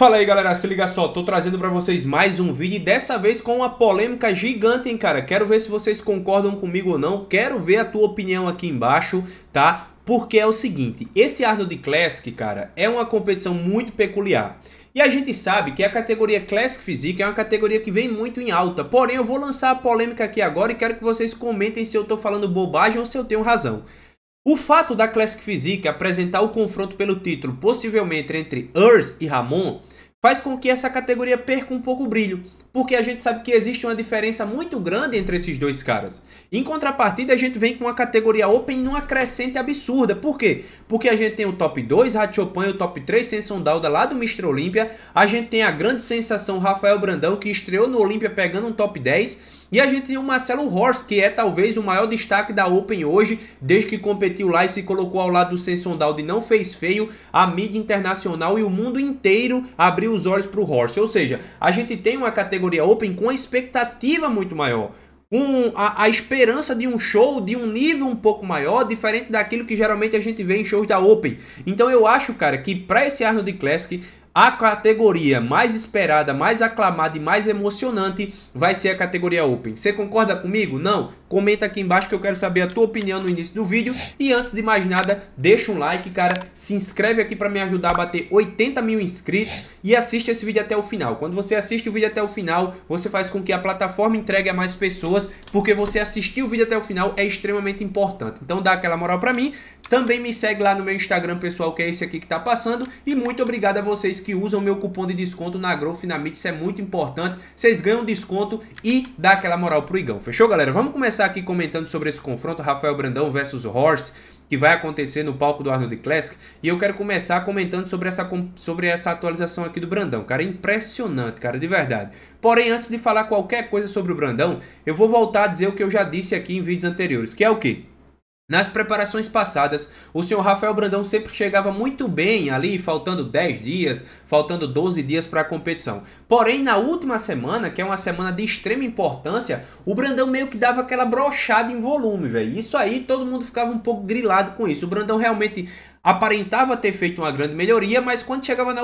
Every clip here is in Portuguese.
Fala aí galera, se liga só, tô trazendo para vocês mais um vídeo e dessa vez com uma polêmica gigante, hein cara. Quero ver se vocês concordam comigo ou não, quero ver a tua opinião aqui embaixo, tá? Porque é o seguinte, esse Arnold Classic, cara, é uma competição muito peculiar. E a gente sabe que a categoria Classic Physique é uma categoria que vem muito em alta. Porém, eu vou lançar a polêmica aqui agora e quero que vocês comentem se eu tô falando bobagem ou se eu tenho razão. O fato da Classic Physique apresentar o confronto pelo título, possivelmente entre Urs e Ramon, faz com que essa categoria perca um pouco o brilho, porque a gente sabe que existe uma diferença muito grande entre esses dois caras. Em contrapartida, a gente vem com uma categoria Open numa crescente absurda. Por quê? Porque a gente tem o top 2, e o top 3, Senson Dauda lá do Mr. Olímpia, a gente tem a grande sensação Rafael Brandão, que estreou no Olímpia pegando um top 10, e a gente tem o Marcelo Horst, que é talvez o maior destaque da Open hoje, desde que competiu lá e se colocou ao lado do e não fez feio, a mídia internacional e o mundo inteiro abriu os olhos para o Horst. Ou seja, a gente tem uma categoria Open com expectativa muito maior. Um, a, a, esperança de um show de um nível um pouco maior, diferente daquilo que geralmente a gente vê em shows da Open. Então eu acho, cara, que para esse Arnold Classic a categoria mais esperada, mais aclamada e mais emocionante vai ser a categoria Open. Você concorda comigo? Não? Comenta aqui embaixo que eu quero saber a tua opinião no início do vídeo. E antes de mais nada, deixa um like, cara. Se inscreve aqui para me ajudar a bater 80 mil inscritos. E assiste esse vídeo até o final. Quando você assiste o vídeo até o final, você faz com que a plataforma entregue a mais pessoas. Porque você assistir o vídeo até o final é extremamente importante. Então dá aquela moral para mim. Também me segue lá no meu Instagram pessoal, que é esse aqui que tá passando. E muito obrigado a vocês que usam meu cupom de desconto na Growth na Mix. Isso é muito importante. Vocês ganham desconto e dá aquela moral pro Igão. Fechou, galera? Vamos começar começar aqui comentando sobre esse confronto Rafael Brandão versus Horse, que vai acontecer no palco do Arnold Classic, e eu quero começar comentando sobre essa, sobre essa atualização aqui do Brandão, cara, impressionante, cara, de verdade. Porém, antes de falar qualquer coisa sobre o Brandão, eu vou voltar a dizer o que eu já disse aqui em vídeos anteriores, que é o que? Nas preparações passadas, o senhor Rafael Brandão sempre chegava muito bem ali, faltando 10 dias, faltando 12 dias para a competição. Porém, na última semana, que é uma semana de extrema importância, o Brandão meio que dava aquela brochada em volume, velho. Isso aí todo mundo ficava um pouco grilado com isso. O Brandão realmente aparentava ter feito uma grande melhoria, mas quando chegava na,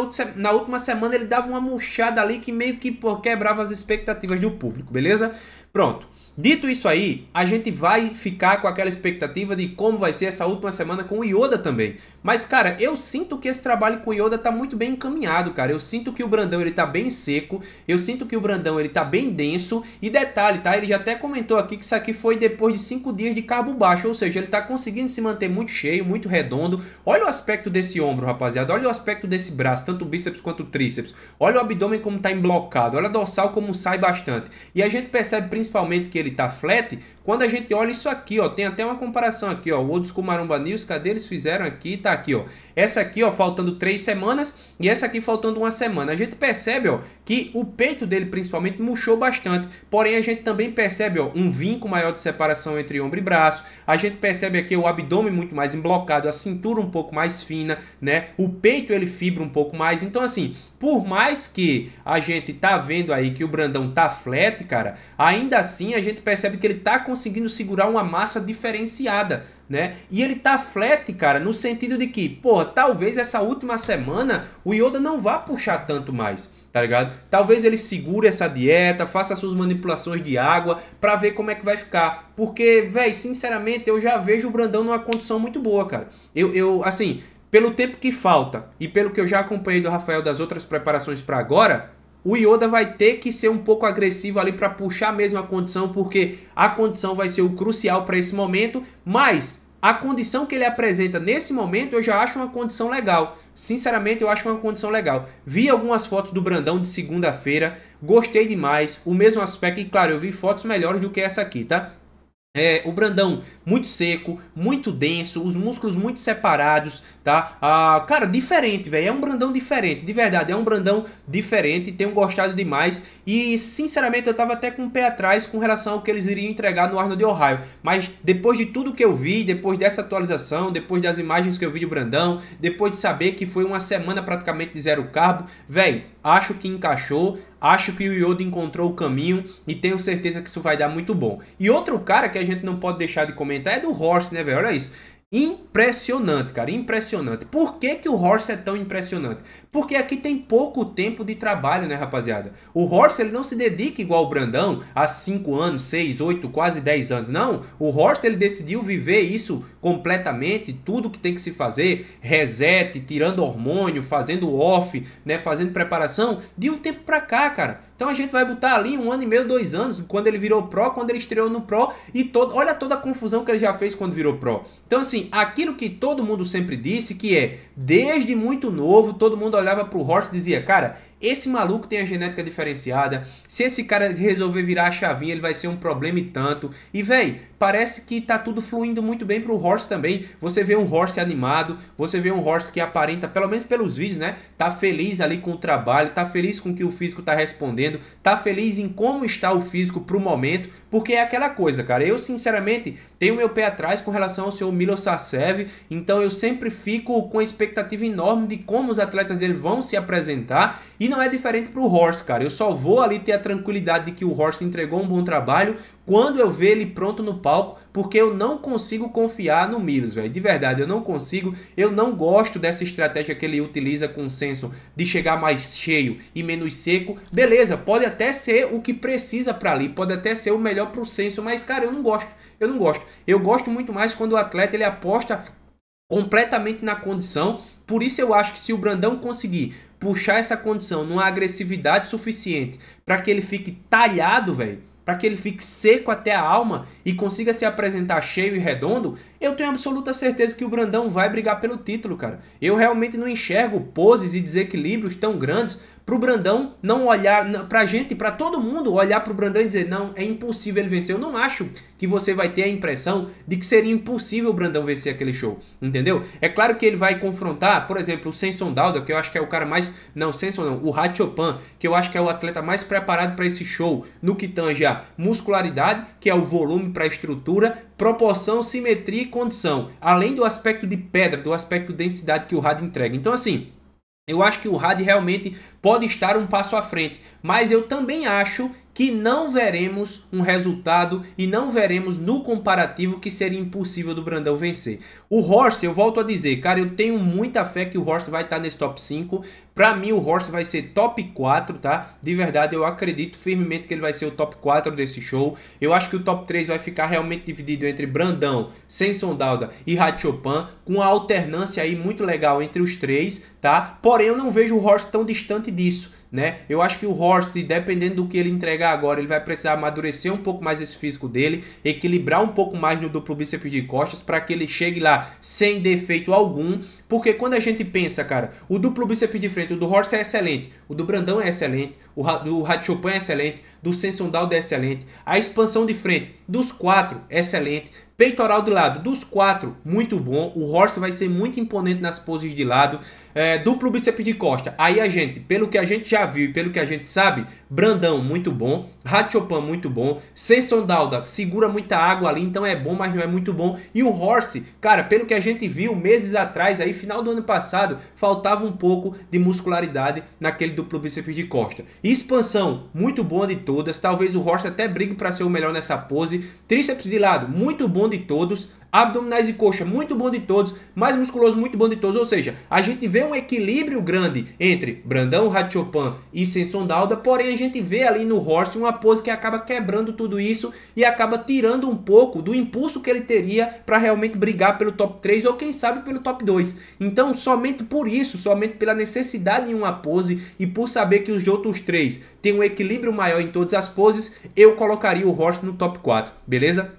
última semana ele dava uma murchada ali que meio que quebrava as expectativas do público, beleza? Pronto. Dito isso aí, a gente vai ficar com aquela expectativa de como vai ser essa última semana com o Yoda também. Mas, cara, eu sinto que esse trabalho com o Yoda tá muito bem encaminhado, cara. Eu sinto que o Brandão, ele tá bem seco, eu sinto que o Brandão, ele tá bem denso. E detalhe, tá? Ele já até comentou aqui que isso aqui foi depois de 5 dias de carbo baixo, ou seja, ele tá conseguindo se manter muito cheio, muito redondo. Olha o aspecto desse ombro, rapaziada. Olha o aspecto desse braço, tanto o bíceps quanto o tríceps. Olha o abdômen como tá emblocado, olha a dorsal como sai bastante. E a gente percebe principalmente que ele ele tá flat, quando a gente olha isso aqui, ó, tem até uma comparação aqui, ó, o Old School Marumba News, cadê eles fizeram aqui, tá aqui, ó, essa aqui, ó, faltando três semanas e essa aqui faltando uma semana. A gente percebe, ó, que o peito dele principalmente murchou bastante, porém a gente também percebe, ó, um vinco maior de separação entre ombro e braço, a gente percebe aqui o abdômen muito mais emblocado, a cintura um pouco mais fina, né, o peito ele fibra um pouco mais, então assim, por mais que a gente tá vendo aí que o Brandão tá flat, cara, ainda assim a gente gente percebe que ele está conseguindo segurar uma massa diferenciada, né? E ele tá flat, cara, no sentido de que, pô, talvez essa última semana o Yoda não vá puxar tanto mais tá ligado? Talvez ele segure essa dieta, faça suas manipulações de água para ver como é que vai ficar. Porque, véi, sinceramente, eu já vejo o Brandão numa condição muito boa, cara. Eu, eu, assim, pelo tempo que falta e pelo que eu já acompanhei do Rafael das outras preparações para agora, o Yoda vai ter que ser um pouco agressivo ali para puxar mesmo a condição, porque a condição vai ser o crucial para esse momento, mas a condição que ele apresenta nesse momento eu já acho uma condição legal. Sinceramente, eu acho uma condição legal. Vi algumas fotos do Brandão de segunda-feira, gostei demais, o mesmo aspecto, e claro, eu vi fotos melhores do que essa aqui, tá? É, o Brandão muito seco, muito denso, os músculos muito separados, tá? Ah, cara, diferente, velho. É um Brandão diferente, de verdade. É um Brandão diferente, tenho gostado demais. E, sinceramente, eu tava até com o pé atrás com relação ao que eles iriam entregar no Arnold de Ohio. Mas, depois de tudo que eu vi, depois dessa atualização, depois das imagens que eu vi do Brandão, depois de saber que foi uma semana praticamente de zero carbo, velho, acho que encaixou Acho que o Yoda encontrou o caminho e tenho certeza que isso vai dar muito bom. E outro cara que a gente não pode deixar de comentar é do Horse, né, velho? Olha isso. Impressionante, cara, impressionante. Por que, que o Horse é tão impressionante? Porque aqui tem pouco tempo de trabalho, né, rapaziada? O Horse ele não se dedica igual o Brandão há 5 anos, 6, 8, quase 10 anos. Não, o Horse ele decidiu viver isso completamente, tudo que tem que se fazer, reset, tirando hormônio, fazendo off, né, fazendo preparação, de um tempo pra cá, cara. Então a gente vai botar ali um ano e meio, dois anos, quando ele virou pro, quando ele estreou no pro e todo, olha toda a confusão que ele já fez quando virou pro. Então assim, assim, aquilo que todo mundo sempre disse, que é, desde muito novo, todo mundo olhava para o Horst e dizia, cara, esse maluco tem a genética diferenciada, se esse cara resolver virar a chavinha, ele vai ser um problema e tanto. E, véi, parece que tá tudo fluindo muito bem pro Horse também. Você vê um Horse animado, você vê um Horse que aparenta, pelo menos pelos vídeos, né? Tá feliz ali com o trabalho, tá feliz com o que o físico tá respondendo, tá feliz em como está o físico pro momento, porque é aquela coisa, cara. Eu, sinceramente, tenho meu pé atrás com relação ao seu Milo Sasev, então eu sempre fico com a expectativa enorme de como os atletas dele vão se apresentar e não é diferente para o Horse, cara. Eu só vou ali ter a tranquilidade de que o Horse entregou um bom trabalho quando eu ver ele pronto no palco, porque eu não consigo confiar no Milos, velho. De verdade, eu não consigo. Eu não gosto dessa estratégia que ele utiliza com o Senso de chegar mais cheio e menos seco. Beleza, pode até ser o que precisa para ali, pode até ser o melhor para o mas, cara, eu não gosto. Eu não gosto. Eu gosto muito mais quando o atleta ele aposta completamente na condição por isso eu acho que se o Brandão conseguir puxar essa condição numa agressividade suficiente para que ele fique talhado, velho, para que ele fique seco até a alma e consiga se apresentar cheio e redondo, eu tenho absoluta certeza que o Brandão vai brigar pelo título, cara. Eu realmente não enxergo poses e desequilíbrios tão grandes pro Brandão não olhar, pra gente, para todo mundo olhar pro Brandão e dizer, não, é impossível ele vencer. Eu não acho que você vai ter a impressão de que seria impossível o Brandão vencer aquele show, entendeu? É claro que ele vai confrontar, por exemplo, o Senson Dauda, que eu acho que é o cara mais, não, Senson não, o Hachopan, que eu acho que é o atleta mais preparado para esse show no que tange a muscularidade, que é o volume para a estrutura, proporção, simetria e condição, além do aspecto de pedra, do aspecto densidade que o Rad entrega. Então assim, eu acho que o Hadi realmente pode estar um passo à frente, mas eu também acho que não veremos um resultado e não veremos no comparativo que seria impossível do Brandão vencer. O Horst, eu volto a dizer, cara, eu tenho muita fé que o Horst vai estar tá nesse top 5. Para mim, o Horst vai ser top 4, tá? De verdade, eu acredito firmemente que ele vai ser o top 4 desse show. Eu acho que o top 3 vai ficar realmente dividido entre Brandão, Senson Dauda e Ratiopan, com a alternância aí muito legal entre os três, tá? Porém, eu não vejo o Horst tão distante disso né? Eu acho que o Horst, dependendo do que ele entregar agora, ele vai precisar amadurecer um pouco mais esse físico dele, equilibrar um pouco mais no duplo bíceps de costas para que ele chegue lá sem defeito algum, porque quando a gente pensa, cara, o duplo bíceps de frente, o do Horst é excelente, o do Brandão é excelente, o do Hachopan é excelente, do Sensundown é excelente, a expansão de frente dos quatro é excelente, Peitoral de lado dos quatro, muito bom. O Horse vai ser muito imponente nas poses de lado. É, duplo bíceps de costa. Aí a gente, pelo que a gente já viu e pelo que a gente sabe, Brandão, muito bom. Hachopan, muito bom. Senson Dauda, segura muita água ali, então é bom, mas não é muito bom. E o Horse, cara, pelo que a gente viu meses atrás, aí final do ano passado, faltava um pouco de muscularidade naquele duplo bíceps de costa. Expansão, muito boa de todas. Talvez o Horse até brigue para ser o melhor nessa pose. Tríceps de lado, muito bom bom de todos, abdominais e coxa muito bom de todos, mais musculoso muito bom de todos, ou seja, a gente vê um equilíbrio grande entre Brandão, Ratiopan e Senson Dauda, porém a gente vê ali no Horst uma pose que acaba quebrando tudo isso e acaba tirando um pouco do impulso que ele teria para realmente brigar pelo top 3 ou quem sabe pelo top 2. Então, somente por isso, somente pela necessidade de uma pose e por saber que os outros três têm um equilíbrio maior em todas as poses, eu colocaria o Horst no top 4, beleza?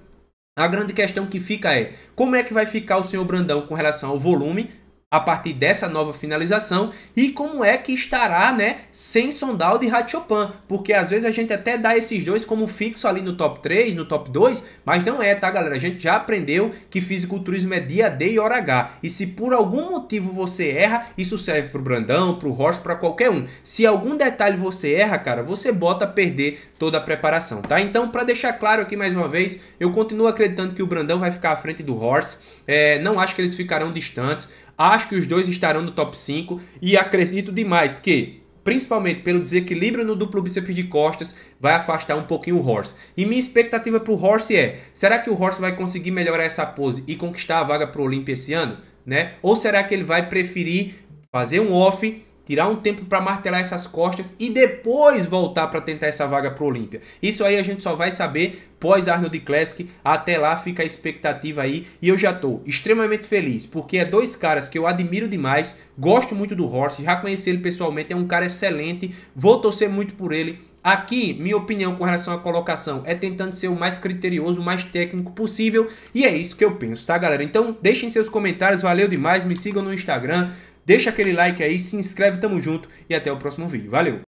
A grande questão que fica é como é que vai ficar o senhor Brandão com relação ao volume a partir dessa nova finalização e como é que estará, né, sem Sondal de Ratiopan, porque às vezes a gente até dá esses dois como fixo ali no top 3, no top 2, mas não é, tá, galera? A gente já aprendeu que fisiculturismo é dia D e hora H. E se por algum motivo você erra, isso serve pro Brandão, pro Horst, para qualquer um. Se algum detalhe você erra, cara, você bota a perder toda a preparação, tá? Então, para deixar claro aqui mais uma vez, eu continuo acreditando que o Brandão vai ficar à frente do Horst. É, não acho que eles ficarão distantes. Acho que os dois estarão no top 5 e acredito demais que principalmente pelo desequilíbrio no duplo bíceps de costas, vai afastar um pouquinho o Horse. E minha expectativa para o Horse é, será que o Horse vai conseguir melhorar essa pose e conquistar a vaga para o Olympia esse ano? Né? Ou será que ele vai preferir fazer um off tirar um tempo para martelar essas costas e depois voltar para tentar essa vaga pro Olímpia. Isso aí a gente só vai saber pós Arnold Classic. Até lá fica a expectativa aí e eu já tô extremamente feliz porque é dois caras que eu admiro demais, gosto muito do Horst, já conheci ele pessoalmente, é um cara excelente, vou torcer muito por ele. Aqui, minha opinião com relação à colocação é tentando ser o mais criterioso, o mais técnico possível. E é isso que eu penso, tá, galera? Então, deixem seus comentários. Valeu demais. Me sigam no Instagram, Deixa aquele like aí, se inscreve, tamo junto e até o próximo vídeo. Valeu!